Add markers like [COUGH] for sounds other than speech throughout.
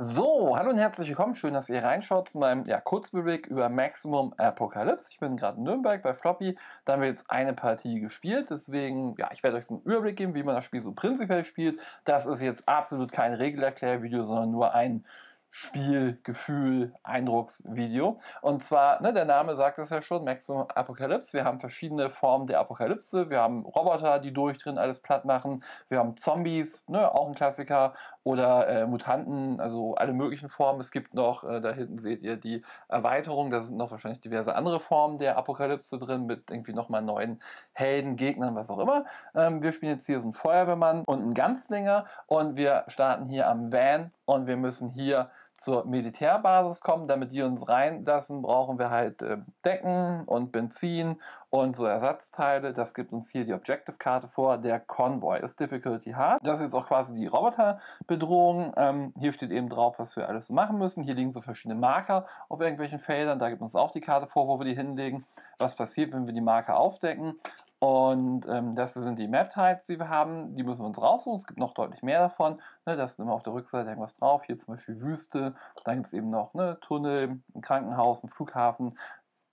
So, hallo und herzlich willkommen. Schön, dass ihr reinschaut zu meinem ja, Kurzbericht über Maximum Apocalypse. Ich bin gerade in Nürnberg bei Floppy. Da haben wir jetzt eine Partie gespielt. Deswegen, ja, ich werde euch einen Überblick geben, wie man das Spiel so prinzipiell spielt. Das ist jetzt absolut kein Regelerklärvideo, sondern nur ein Spielgefühl, Eindrucksvideo. Und zwar, ne, der Name sagt es ja schon, Maximum Apokalypse. Wir haben verschiedene Formen der Apokalypse. Wir haben Roboter, die durchdrehen, alles platt machen. Wir haben Zombies, ne, auch ein Klassiker oder äh, Mutanten, also alle möglichen Formen. Es gibt noch, äh, da hinten seht ihr die Erweiterung, da sind noch wahrscheinlich diverse andere Formen der Apokalypse drin, mit irgendwie nochmal neuen Helden, Gegnern, was auch immer. Ähm, wir spielen jetzt hier so einen Feuerwehrmann und einen Ganzlinger und wir starten hier am Van und wir müssen hier zur Militärbasis kommen. Damit die uns reinlassen, brauchen wir halt äh, Decken und Benzin und so Ersatzteile. Das gibt uns hier die Objective-Karte vor. Der Convoy ist Difficulty Hard. Das ist jetzt auch quasi die Roboterbedrohung. Ähm, hier steht eben drauf, was wir alles machen müssen. Hier liegen so verschiedene Marker auf irgendwelchen Feldern. Da gibt uns auch die Karte vor, wo wir die hinlegen. Was passiert, wenn wir die Marker aufdecken? Und ähm, das sind die Map-Tiles, die wir haben. Die müssen wir uns raussuchen. Es gibt noch deutlich mehr davon. Ne, da ist immer auf der Rückseite irgendwas drauf. Hier zum Beispiel Wüste. Dann gibt es eben noch ne, Tunnel, ein Krankenhaus, einen Flughafen,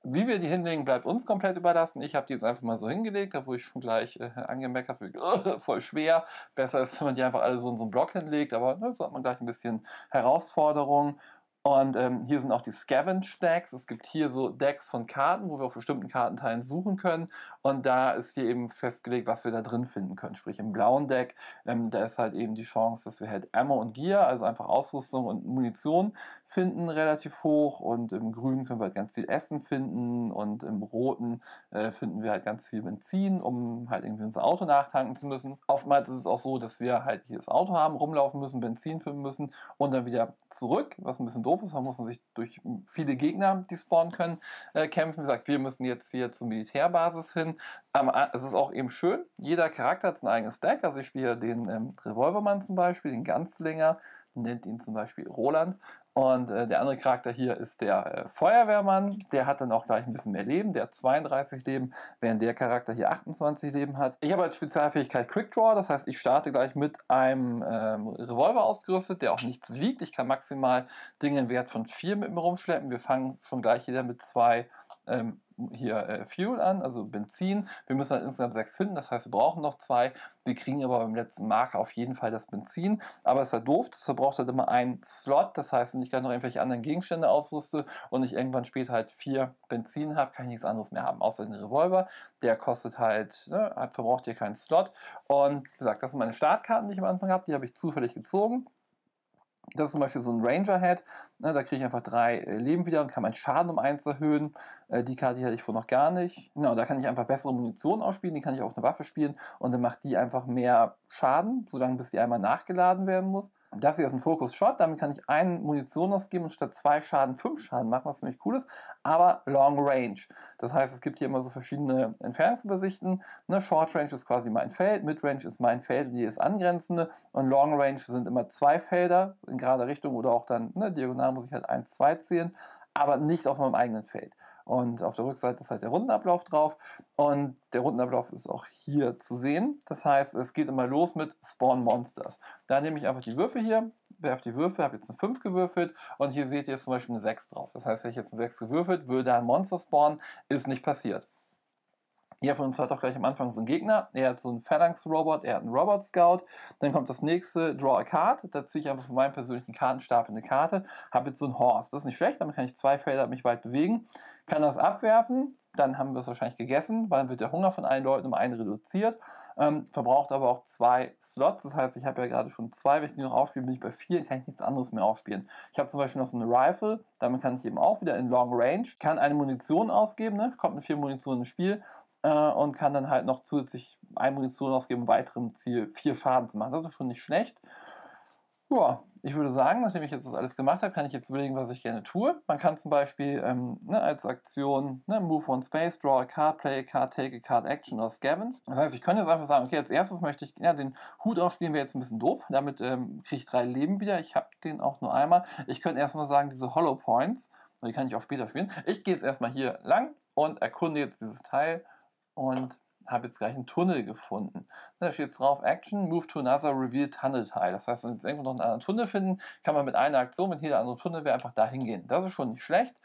wie wir die hinlegen, bleibt uns komplett überlassen. Ich habe die jetzt einfach mal so hingelegt, da wo ich schon gleich äh, angemeckert, für, [LAUGHS] voll schwer. Besser ist, wenn man die einfach alle so in so einen Block hinlegt, aber ne, so hat man gleich ein bisschen Herausforderung. Und ähm, hier sind auch die Scavenge-Decks. Es gibt hier so Decks von Karten, wo wir auf bestimmten Kartenteilen suchen können. Und da ist hier eben festgelegt, was wir da drin finden können. Sprich, im blauen Deck, ähm, da ist halt eben die Chance, dass wir halt Ammo und Gear, also einfach Ausrüstung und Munition finden, relativ hoch. Und im grünen können wir halt ganz viel Essen finden. Und im roten äh, finden wir halt ganz viel Benzin, um halt irgendwie unser Auto nachtanken zu müssen. Oftmals ist es auch so, dass wir halt hier das Auto haben, rumlaufen müssen, Benzin finden müssen und dann wieder zurück, was ein bisschen doof doof ist. Man muss sich durch viele Gegner, die spawnen können, äh, kämpfen. Wie gesagt, wir müssen jetzt hier zur Militärbasis hin. Ähm, es ist auch eben schön. Jeder Charakter hat sein eigenes Deck. Also ich spiele den ähm, Revolvermann zum Beispiel, den Ganzlinger, nennt ihn zum Beispiel Roland. Und äh, der andere Charakter hier ist der äh, Feuerwehrmann. Der hat dann auch gleich ein bisschen mehr Leben. Der hat 32 Leben, während der Charakter hier 28 Leben hat. Ich habe als Spezialfähigkeit Quick Draw. Das heißt, ich starte gleich mit einem ähm, Revolver ausgerüstet, der auch nichts wiegt. Ich kann maximal Dinge im Wert von 4 mit mir rumschleppen. Wir fangen schon gleich wieder mit zwei ähm, hier äh, Fuel an, also Benzin. Wir müssen halt insgesamt sechs finden, das heißt, wir brauchen noch zwei. Wir kriegen aber beim letzten Mark auf jeden Fall das Benzin. Aber es ist ja halt doof, das verbraucht halt immer einen Slot. Das heißt, wenn ich gerade noch irgendwelche anderen Gegenstände ausrüste und ich irgendwann später halt vier Benzin habe, kann ich nichts anderes mehr haben, außer den Revolver. Der kostet halt, ne, verbraucht hier keinen Slot. Und wie gesagt, das sind meine Startkarten, die ich am Anfang habe, die habe ich zufällig gezogen. Das ist zum Beispiel so ein Ranger-Head. Ne, da kriege ich einfach drei äh, Leben wieder und kann meinen Schaden um eins erhöhen. Äh, die Karte hatte ich vorher noch gar nicht. Genau, da kann ich einfach bessere Munition ausspielen. Die kann ich auf eine Waffe spielen und dann macht die einfach mehr Schaden, solange bis die einmal nachgeladen werden muss. Das hier ist ein Focus Shot, damit kann ich einen Munition ausgeben und statt zwei Schaden fünf Schaden machen, was ziemlich cool ist, aber Long Range. Das heißt, es gibt hier immer so verschiedene Entfernungsübersichten. Ne? Short Range ist quasi mein Feld, Mid Range ist mein Feld und ist angrenzende und Long Range sind immer zwei Felder in gerade Richtung oder auch dann ne, diagonal muss ich halt 1, 2 zielen, aber nicht auf meinem eigenen Feld. Und auf der Rückseite ist halt der Rundenablauf drauf. Und der Rundenablauf ist auch hier zu sehen. Das heißt, es geht immer los mit Spawn Monsters. Da nehme ich einfach die Würfel hier, werfe die Würfel, habe jetzt eine 5 gewürfelt und hier seht ihr jetzt zum Beispiel eine 6 drauf. Das heißt, wenn ich jetzt eine 6 gewürfelt, würde ein Monster spawnen, ist nicht passiert. Jeder von uns hat auch gleich am Anfang so einen Gegner. Er hat so einen Phalanx-Robot, er hat einen Robot-Scout. Dann kommt das nächste, Draw a Card. Da ziehe ich einfach von meinem persönlichen Kartenstapel eine Karte. Habe jetzt so einen Horse. Das ist nicht schlecht, damit kann ich zwei Felder mich weit bewegen kann das abwerfen, dann haben wir es wahrscheinlich gegessen, weil dann wird der Hunger von allen Leuten um einen reduziert, ähm, verbraucht aber auch zwei Slots, das heißt, ich habe ja gerade schon zwei, wenn ich die noch aufspiele, bin ich bei vier, kann ich nichts anderes mehr aufspielen. Ich habe zum Beispiel noch so eine Rifle, damit kann ich eben auch wieder in Long Range, kann eine Munition ausgeben, ne? kommt mit vier Munition ins Spiel äh, und kann dann halt noch zusätzlich eine Munition ausgeben, um weiterem Ziel vier Schaden zu machen. Das ist schon nicht schlecht. Ja, ich würde sagen, nachdem ich jetzt das alles gemacht habe, kann ich jetzt überlegen, was ich gerne tue. Man kann zum Beispiel ähm, ne, als Aktion ne, Move One Space, Draw a Card, Play a Card, Take a Card, Action oder Scavenge. Das heißt, ich könnte jetzt einfach sagen, okay, als erstes möchte ich, ja, den Hut aufspielen wäre jetzt ein bisschen doof. Damit ähm, kriege ich drei Leben wieder. Ich habe den auch nur einmal. Ich könnte erstmal sagen, diese Hollow Points, die kann ich auch später spielen. Ich gehe jetzt erstmal hier lang und erkunde jetzt dieses Teil und habe jetzt gleich einen Tunnel gefunden. Da steht jetzt drauf Action, Move to another revealed Tunnel Teil. Das heißt, wenn wir jetzt irgendwo noch einen anderen Tunnel finden, kann man mit einer Aktion, wenn hier der andere Tunnel wäre, einfach da hingehen. Das ist schon nicht schlecht.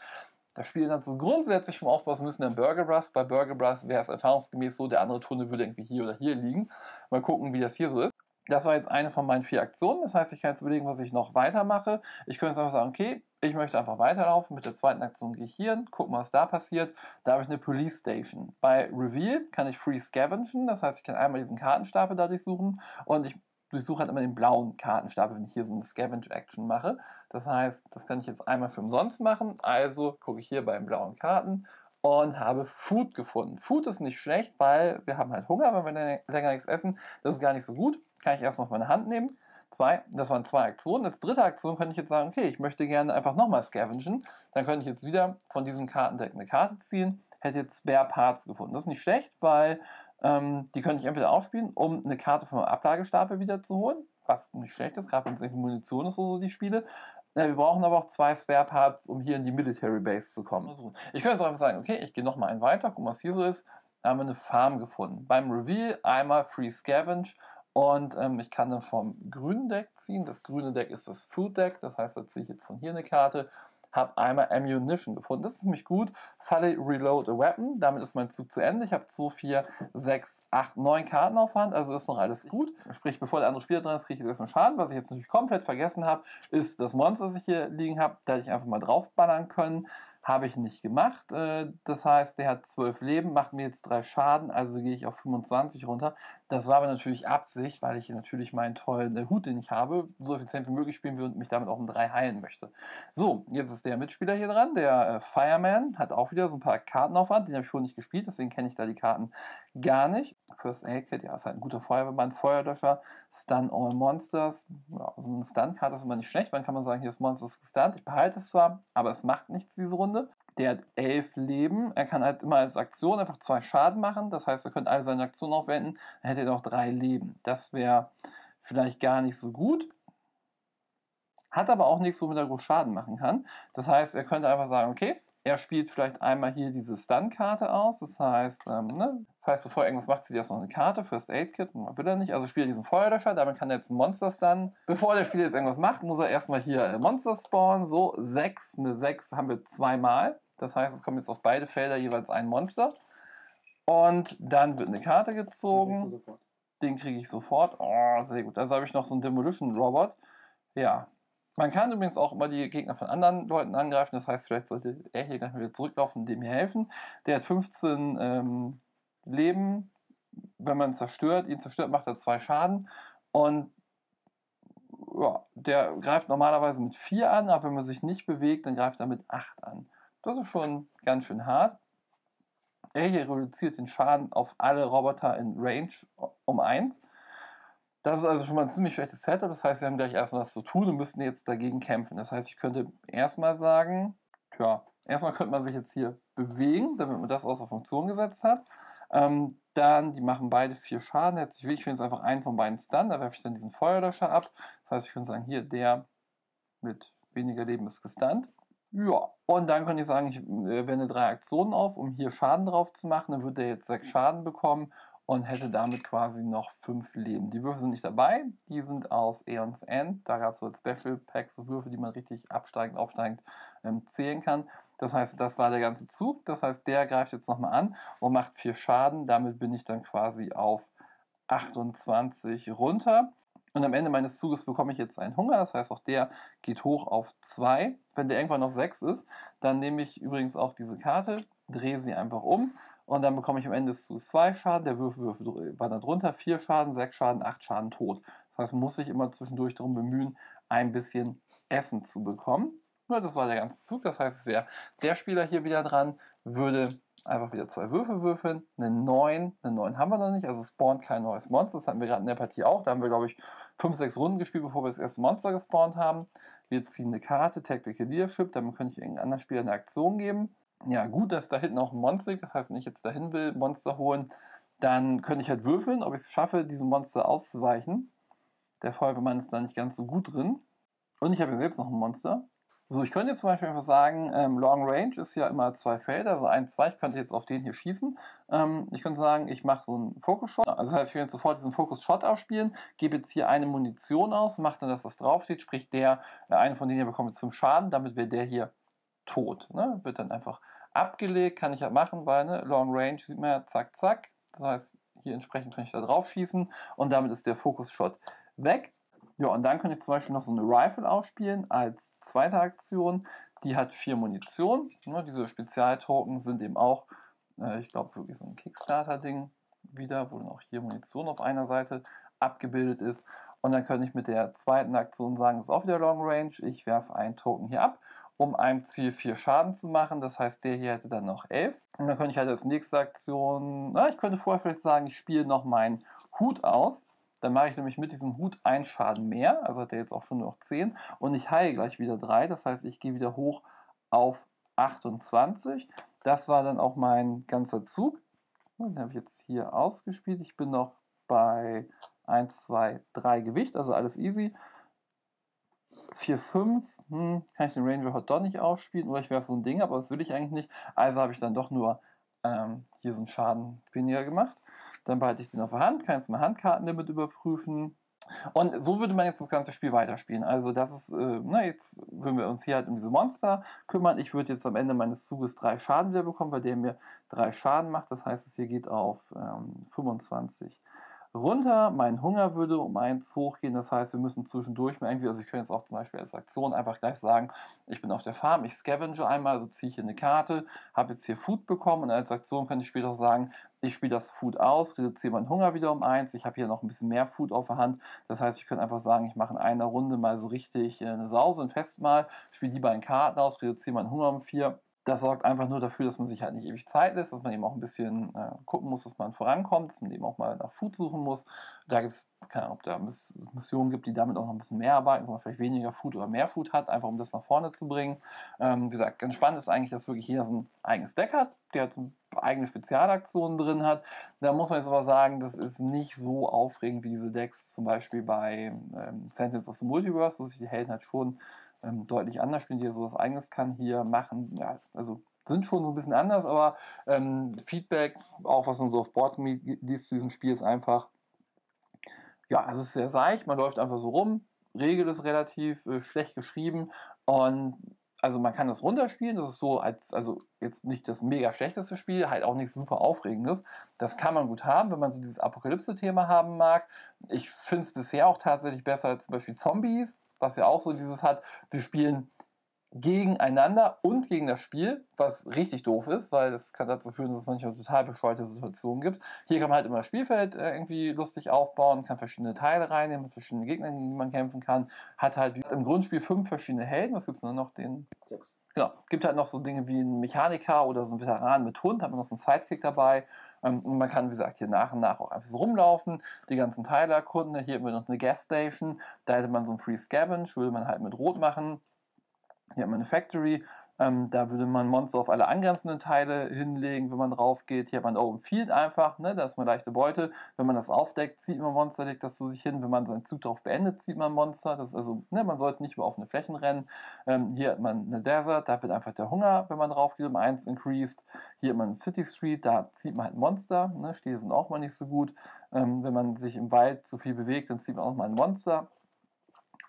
Das Spiel dann so grundsätzlich vom Aufbau so ein bisschen an Burger Bros. Bei Burger Bros. wäre es erfahrungsgemäß so, der andere Tunnel würde irgendwie hier oder hier liegen. Mal gucken, wie das hier so ist. Das war jetzt eine von meinen vier Aktionen. Das heißt, ich kann jetzt überlegen, was ich noch weitermache. Ich könnte jetzt einfach sagen, okay, ich möchte einfach weiterlaufen. Mit der zweiten Aktion gehe ich hier hin, gucken, was da passiert. Da habe ich eine Police Station. Bei Reveal kann ich Free Scavengen. Das heißt, ich kann einmal diesen Kartenstapel dadurch suchen und ich durchsuche halt immer den blauen Kartenstapel, wenn ich hier so eine Scavenge-Action mache. Das heißt, das kann ich jetzt einmal für umsonst machen. Also gucke ich hier bei den blauen Karten und habe Food gefunden. Food ist nicht schlecht, weil wir haben halt Hunger, wenn wir länger nichts essen. Das ist gar nicht so gut. Kann ich erst noch meine Hand nehmen. Zwei, das waren zwei Aktionen. Als dritte Aktion könnte ich jetzt sagen, okay, ich möchte gerne einfach nochmal scavengen. Dann könnte ich jetzt wieder von diesem Kartendeck eine Karte ziehen. Hätte jetzt Spare Parts gefunden. Das ist nicht schlecht, weil ähm, die könnte ich entweder aufspielen, um eine Karte vom Ablagestapel wieder zu holen was nicht schlecht ist, gerade wenn es irgendwie Munition ist oder so, die Spiele. Ja, wir brauchen aber auch zwei Spare Parts, um hier in die Military Base zu kommen. Ich könnte jetzt einfach sagen, okay, ich gehe nochmal einen weiter, guck mal, was hier so ist. Da haben wir eine Farm gefunden. Beim Reveal einmal Free Scavenge und ähm, ich kann dann vom grünen Deck ziehen. Das grüne Deck ist das Food Deck, das heißt, da ziehe ich jetzt von hier eine Karte habe einmal Ammunition gefunden. Das ist nämlich gut. Falle Reload a Weapon. Damit ist mein Zug zu Ende. Ich habe 2, 4, 6, 8, 9 Karten auf Hand. Also ist noch alles gut. Sprich, bevor der andere Spieler dran ist, kriege ich jetzt erstmal Schaden. Was ich jetzt natürlich komplett vergessen habe, ist das Monster, das ich hier liegen habe. Da hätte ich einfach mal draufballern können. Habe ich nicht gemacht. Äh, das heißt, der hat 12 Leben, macht mir jetzt 3 Schaden, also gehe ich auf 25 runter. Das war aber natürlich Absicht, weil ich natürlich meinen tollen äh, Hut, den ich habe, so effizient wie möglich spielen will und mich damit auch um 3 heilen möchte. So, jetzt ist der Mitspieler hier dran, der äh, Fireman, hat auch wieder so ein paar Kartenaufwand, den habe ich vorhin nicht gespielt, deswegen kenne ich da die Karten gar nicht. First Aid Kit, ja, ist halt ein guter Feuerwehrmann, Feuerlöscher, Stun All Monsters. Ja, so eine Stun-Karte ist immer nicht schlecht, weil dann kann man sagen, hier ist Monsters gestunt. Ich behalte es zwar, aber es macht nichts diese Runde. Der hat elf Leben. Er kann halt immer als Aktion einfach zwei Schaden machen. Das heißt, er könnte alle seine Aktionen aufwenden. Dann hätte er noch drei Leben. Das wäre vielleicht gar nicht so gut. Hat aber auch nichts, womit er groß Schaden machen kann. Das heißt, er könnte einfach sagen, okay, er spielt vielleicht einmal hier diese Stun-Karte aus. Das heißt, ähm, ne? das heißt, bevor er irgendwas macht, zieht er erstmal eine Karte, First Aid Kit, will er nicht. Also spielt er diesen Feuerlöscher, damit kann er jetzt ein Monster stunnen. Bevor der Spieler jetzt irgendwas macht, muss er erstmal hier äh, Monster spawnen. So, 6, eine 6 haben wir zweimal. Das heißt, es kommt jetzt auf beide Felder jeweils ein Monster. Und dann wird eine Karte gezogen. Den kriege ich sofort. Oh, sehr gut. Also habe ich noch so einen Demolition Robot. Ja. Man kann übrigens auch immer die Gegner von anderen Leuten angreifen. Das heißt, vielleicht sollte er hier gleich wieder zurücklaufen und dem hier helfen. Der hat 15 ähm, Leben. Wenn man zerstört, ihn zerstört, macht er zwei Schaden. Und ja, der greift normalerweise mit 4 an, aber wenn man sich nicht bewegt, dann greift er mit 8 an. Das ist schon ganz schön hart. Er hier reduziert den Schaden auf alle Roboter in Range um 1. Das ist also schon mal ein ziemlich schlechtes Setup. Das heißt, wir haben gleich erstmal was zu tun und müssen jetzt dagegen kämpfen. Das heißt, ich könnte erstmal sagen, ja, erstmal könnte man sich jetzt hier bewegen, damit man das außer Funktion gesetzt hat. Ähm, dann, die machen beide vier Schaden. Jetzt, ich will jetzt einfach einen von beiden stun, da werfe ich dann diesen Feuerlöscher ab. Das heißt, ich könnte sagen, hier, der mit weniger Leben ist gestunt. Ja, und dann könnte ich sagen, ich äh, wende drei Aktionen auf, um hier Schaden drauf zu machen. Dann würde er jetzt sechs Schaden bekommen und hätte damit quasi noch fünf Leben. Die Würfe sind nicht dabei, die sind aus Aeons End. Da gab es so Special Packs, so Würfel, die man richtig absteigend, aufsteigend ähm, zählen kann. Das heißt, das war der ganze Zug. Das heißt, der greift jetzt nochmal an und macht vier Schaden. Damit bin ich dann quasi auf 28 runter. Und am Ende meines Zuges bekomme ich jetzt einen Hunger, das heißt auch der geht hoch auf 2. Wenn der irgendwann auf 6 ist, dann nehme ich übrigens auch diese Karte, drehe sie einfach um und dann bekomme ich am Ende des Zuges 2 Schaden, der Würfel war da drunter, 4 Schaden, 6 Schaden, 8 Schaden tot. Das heißt, muss ich immer zwischendurch darum bemühen, ein bisschen Essen zu bekommen. Ja, das war der ganze Zug, das heißt, es wäre der Spieler hier wieder dran, würde einfach wieder zwei Würfel würfeln, eine 9, eine 9 haben wir noch nicht, also spawnt kein neues Monster, das hatten wir gerade in der Partie auch, da haben wir glaube ich 5, 6 Runden gespielt, bevor wir das erste Monster gespawnt haben. Wir ziehen eine Karte, Tactical Leadership, damit könnte ich irgendeinem anderen Spieler eine Aktion geben. Ja gut, dass da hinten auch ein Monster liegt, das heißt, wenn ich jetzt dahin will, Monster holen, dann könnte ich halt würfeln, ob ich es schaffe, diesem Monster auszuweichen. Der Feuerwehrmann ist da nicht ganz so gut drin. Und ich habe ja selbst noch ein Monster. So, ich könnte jetzt zum Beispiel einfach sagen, ähm, Long Range ist ja immer zwei Felder, also ein, zwei, ich könnte jetzt auf den hier schießen. Ähm, ich könnte sagen, ich mache so einen Focus-Shot, also das heißt, ich will sofort diesen Focus-Shot ausspielen, gebe jetzt hier eine Munition aus, mache dann, dass das draufsteht, sprich der, äh, eine von denen hier bekommt jetzt fünf Schaden, damit wäre der hier tot. Ne? Wird dann einfach abgelegt, kann ich ja machen, weil ne, Long Range sieht man ja, zack, zack, das heißt, hier entsprechend kann ich da drauf schießen und damit ist der Focus-Shot weg. Ja, und dann könnte ich zum Beispiel noch so eine Rifle aufspielen als zweite Aktion. Die hat vier Munition. Ne, diese Spezialtoken sind eben auch, äh, ich glaube, wirklich so ein Kickstarter-Ding wieder, wo dann auch hier Munition auf einer Seite abgebildet ist. Und dann könnte ich mit der zweiten Aktion sagen, das ist auch wieder Long Range. Ich werfe einen Token hier ab, um einem Ziel vier Schaden zu machen. Das heißt, der hier hätte dann noch elf. Und dann könnte ich halt als nächste Aktion, na, ich könnte vorher vielleicht sagen, ich spiele noch meinen Hut aus. Dann mache ich nämlich mit diesem Hut einen Schaden mehr, also hat er jetzt auch schon nur noch 10. Und ich heile gleich wieder 3, das heißt, ich gehe wieder hoch auf 28. Das war dann auch mein ganzer Zug. Den habe ich jetzt hier ausgespielt. Ich bin noch bei 1, 2, 3 Gewicht, also alles easy. 4, 5, hm, kann ich den Ranger Hot Dog nicht ausspielen, oder ich werfe so ein Ding, aber das will ich eigentlich nicht. Also habe ich dann doch nur ähm, hier so einen Schaden weniger gemacht. Dann behalte ich den auf der Hand, kann jetzt mal Handkarten damit überprüfen. Und so würde man jetzt das ganze Spiel weiterspielen. Also das ist, äh, na, ne, jetzt würden wir uns hier halt um diese Monster kümmern. Ich würde jetzt am Ende meines Zuges drei Schaden wieder bekommen, weil der mir drei Schaden macht. Das heißt, es hier geht auf ähm, 25 runter. Mein Hunger würde um eins hochgehen. Das heißt, wir müssen zwischendurch mal irgendwie, also ich könnte jetzt auch zum Beispiel als Aktion einfach gleich sagen, ich bin auf der Farm, ich scavenge einmal, also ziehe ich hier eine Karte, habe jetzt hier Food bekommen und als Aktion könnte ich später auch sagen, ich spiele das Food aus, reduziere meinen Hunger wieder um eins. Ich habe hier noch ein bisschen mehr Food auf der Hand. Das heißt, ich könnte einfach sagen, ich mache in einer Runde mal so richtig äh, eine Sause, ein Festmahl, spiele die beiden Karten aus, reduziere meinen Hunger um vier das sorgt einfach nur dafür, dass man sich halt nicht ewig Zeit lässt, dass man eben auch ein bisschen äh, gucken muss, dass man vorankommt, dass man eben auch mal nach Food suchen muss. Da gibt es, keine Ahnung, ob da Miss Missionen gibt, die damit auch noch ein bisschen mehr arbeiten, wo man vielleicht weniger Food oder mehr Food hat, einfach um das nach vorne zu bringen. Ähm, wie gesagt, ganz spannend ist eigentlich, dass wirklich jeder so ein eigenes Deck hat, der hat so eigene Spezialaktionen drin hat. Da muss man jetzt aber sagen, das ist nicht so aufregend wie diese Decks, zum Beispiel bei ähm, Sentinels of the Multiverse, wo sich die Helden halt schon ähm, deutlich anders spielen, die so was eigenes kann hier machen. Ja, also sind schon so ein bisschen anders, aber ähm, Feedback, auch was man so auf Board liest zu diesem Spiel, ist einfach, ja, es ist sehr seicht, man läuft einfach so rum, Regel ist relativ äh, schlecht geschrieben und also man kann das runterspielen, das ist so als, also jetzt nicht das mega schlechteste Spiel, halt auch nichts super Aufregendes. Das kann man gut haben, wenn man so dieses Apokalypse-Thema haben mag. Ich finde es bisher auch tatsächlich besser als zum Beispiel Zombies, was ja auch so dieses hat, wir spielen gegeneinander und gegen das Spiel, was richtig doof ist, weil das kann dazu führen, dass es manchmal total bescheuerte Situationen gibt. Hier kann man halt immer das Spielfeld äh, irgendwie lustig aufbauen, kann verschiedene Teile reinnehmen, verschiedene Gegner, gegen die man kämpfen kann, hat halt im Grundspiel fünf verschiedene Helden, was gibt es denn noch? Den Sechs. Genau, gibt halt noch so Dinge wie einen Mechaniker oder so einen Veteran mit Hund, hat man noch so einen Sidekick dabei. Ähm, und man kann, wie gesagt, hier nach und nach auch einfach so rumlaufen, die ganzen Teile erkunden. Hier haben wir noch eine Gas Station, da hätte man so einen Free Scavenge, würde man halt mit Rot machen hier hat man eine Factory, ähm, da würde man Monster auf alle angrenzenden Teile hinlegen, wenn man drauf geht. Hier hat man Open Field einfach, ne? da ist man leichte Beute. Wenn man das aufdeckt, zieht man Monster, legt das zu sich hin. Wenn man seinen Zug drauf beendet, zieht man Monster. Das also, ne? man sollte nicht über offene Flächen rennen. Ähm, hier hat man eine Desert, da wird einfach der Hunger, wenn man drauf geht, um 1 increased. Hier hat man eine City Street, da zieht man halt Monster. Ne? Stiele sind auch mal nicht so gut. Ähm, wenn man sich im Wald zu viel bewegt, dann zieht man auch mal ein Monster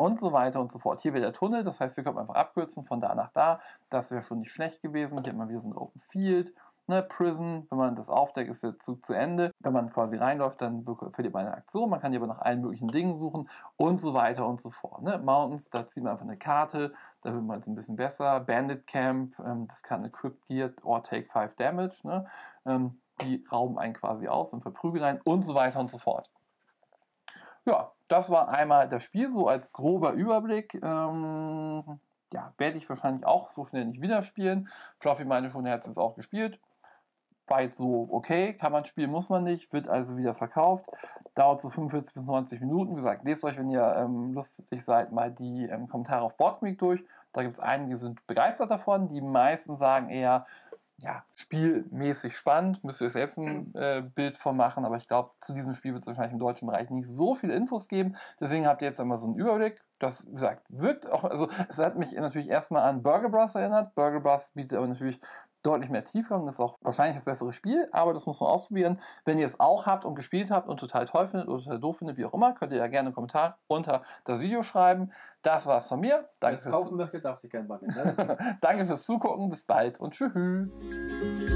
und so weiter und so fort. Hier wäre der Tunnel, das heißt, wir können einfach abkürzen von da nach da. Das wäre schon nicht schlecht gewesen. Hier hat man wieder so ein Open Field. Ne, Prison, wenn man das aufdeckt, ist der Zug zu Ende. Wenn man quasi reinläuft, dann verliert man eine Aktion. Man kann hier aber nach allen möglichen Dingen suchen und so weiter und so fort. Ne? Mountains, da zieht man einfach eine Karte, da wird man jetzt ein bisschen besser. Bandit Camp, ähm, das kann Equipped Gear or Take 5 Damage. Ne? Ähm, die rauben einen quasi aus und verprügeln einen und so weiter und so fort. Ja, das war einmal das Spiel so als grober Überblick. Ähm, ja, werde ich wahrscheinlich auch so schnell nicht wieder spielen. Floppy meine schon, er hat es auch gespielt. War jetzt so okay, kann man spielen, muss man nicht, wird also wieder verkauft. Dauert so 45 bis 90 Minuten. Wie gesagt, lest euch, wenn ihr ähm, lustig seid, mal die ähm, Kommentare auf Boardmeet durch. Da gibt es einige, die sind begeistert davon. Die meisten sagen eher, ja, spielmäßig spannend, müsst ihr euch selbst ein mhm. äh, Bild von machen, aber ich glaube, zu diesem Spiel wird es wahrscheinlich im deutschen Bereich nicht so viele Infos geben. Deswegen habt ihr jetzt einmal so einen Überblick. Das, sagt, gesagt, wirkt auch, also es hat mich natürlich erstmal an Burger Bros erinnert. Burger Bros bietet aber natürlich deutlich mehr Tiefgang, ist auch wahrscheinlich das bessere Spiel, aber das muss man ausprobieren. Wenn ihr es auch habt und gespielt habt und total toll findet oder total doof findet, wie auch immer, könnt ihr ja gerne einen Kommentar unter das Video schreiben. Das war's von mir. Danke Wenn kaufen möchte, darf sich gerne Ne? [LAUGHS] Danke fürs Zugucken, bis bald und tschüss.